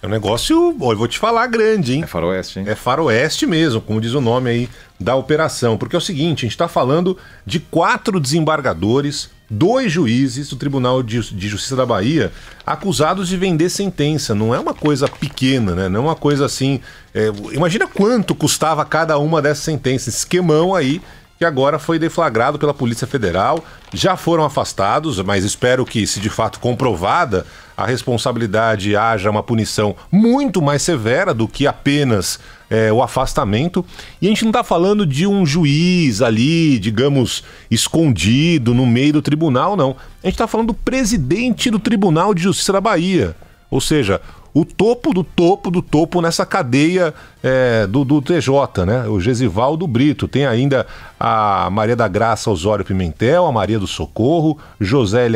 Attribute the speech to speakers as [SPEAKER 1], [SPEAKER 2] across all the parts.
[SPEAKER 1] É um negócio, ó, eu vou te falar, grande, hein? É faroeste, hein? É faroeste mesmo, como diz o nome aí da operação. Porque é o seguinte, a gente está falando de quatro desembargadores, dois juízes do Tribunal de, Justiça da Bahia acusados de vender sentença. Não é uma coisa pequena, né? Não é uma coisa assim. É, imagina quanto custava cada uma dessas sentenças. Esquemão aí que agora foi deflagrado pela Polícia Federal. Já foram afastados, mas espero que, se de fato comprovada a responsabilidade, haja uma punição muito mais severa do que apenas é, o afastamento. E a gente não está falando de um juiz ali, digamos, escondido no meio do tribunal, não. A gente está falando do presidente do Tribunal de Justiça da Bahia. Ou seja, o topo do topo do topo nessa cadeia é, do, do, TJ, né? O Gesivaldo Brito. Tem ainda a Maria da Graça Osório Pimentel, a Maria do Socorro, José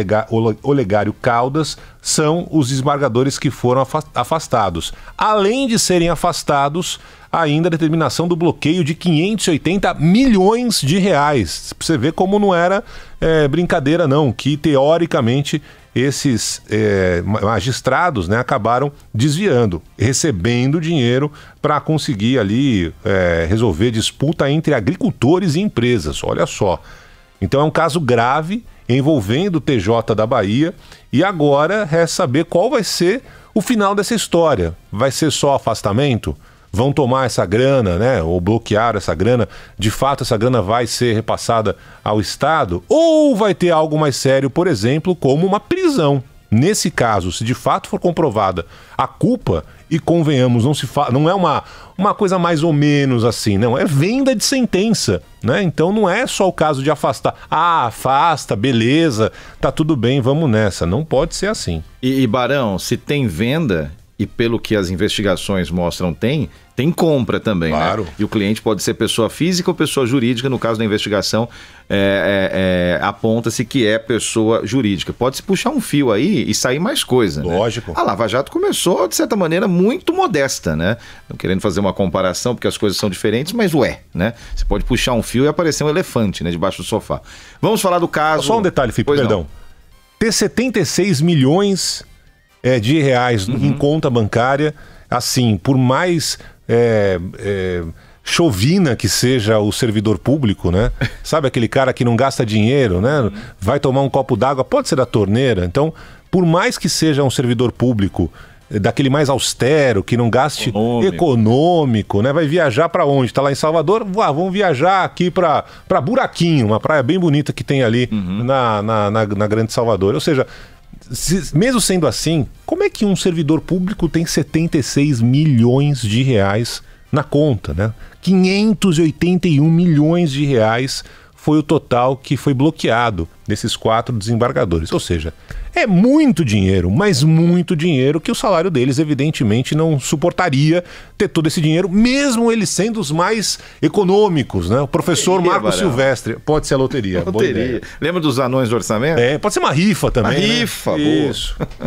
[SPEAKER 1] Olegário Caldas, são os esmagadores que foram afastados. Além de serem afastados, ainda a determinação do bloqueio de 580 milhões de reais. Você vê como não era é, brincadeira, não, que teoricamente esses é, magistrados né, acabaram desviando, recebendo dinheiro para conseguir ali é, resolver disputa entre agricultores e empresas. Olha só. Então é um caso grave envolvendo o TJ da Bahia e agora é saber qual vai ser o final dessa história. Vai ser só afastamento? vão tomar essa grana, né, ou bloquear essa grana, de fato essa grana vai ser repassada ao Estado, ou vai ter algo mais sério, por exemplo, como uma prisão. Nesse caso, se de fato for comprovada a culpa, e convenhamos, não, se não é uma, uma coisa mais ou menos assim, não, é venda de sentença, né? Então não é só o caso de afastar. Ah, afasta, beleza,
[SPEAKER 2] tá tudo bem, vamos nessa. Não pode ser assim. E, e Barão, se tem venda, e pelo que as investigações mostram tem, tem compra também, né? claro. Né? E o cliente pode ser pessoa física ou pessoa jurídica, no caso da investigação, é, é, é, aponta-se que é pessoa jurídica. Pode-se puxar um fio aí e sair mais coisa, né? Lógico. Né? A Lava Jato começou, de certa maneira, muito modesta, né? Não querendo fazer uma comparação, porque as coisas são diferentes, mas ué, né? Você pode puxar um fio e aparecer um elefante, né? Debaixo do sofá. Vamos falar do caso... Só um detalhe, Felipe, perdão. Não. Ter 76 milhões é, de reais uhum. em conta
[SPEAKER 1] bancária, assim, por mais é, é, chovina que seja o servidor público, né? Sabe aquele cara que não gasta dinheiro, né? Vai tomar um copo d'água, pode ser da torneira. Então, por mais que seja um servidor público eh, daquele mais austero, que não gaste econômico, econômico né? Vai viajar para onde? Está lá em Salvador? Ah, vamos viajar aqui para Buraquinho, uma praia bem bonita que tem ali uhum. na, na, na, na Grande Salvador. Ou seja, se, mesmo sendo assim, como é que um servidor público tem 76 milhões de reais na conta, né? 581 milhões de reais foi o total que foi bloqueado desses quatro desembargadores. Ou seja, é muito dinheiro, mas muito dinheiro que o salário deles, evidentemente, não suportaria ter todo esse dinheiro, mesmo eles sendo os mais econômicos, né? O professor loteria, Marco Barão. Silvestre. Pode ser a loteria. Loteria.
[SPEAKER 2] Lembra dos anões do orçamento? É, pode ser uma rifa também. Uma né? rifa, Isso.
[SPEAKER 1] boa.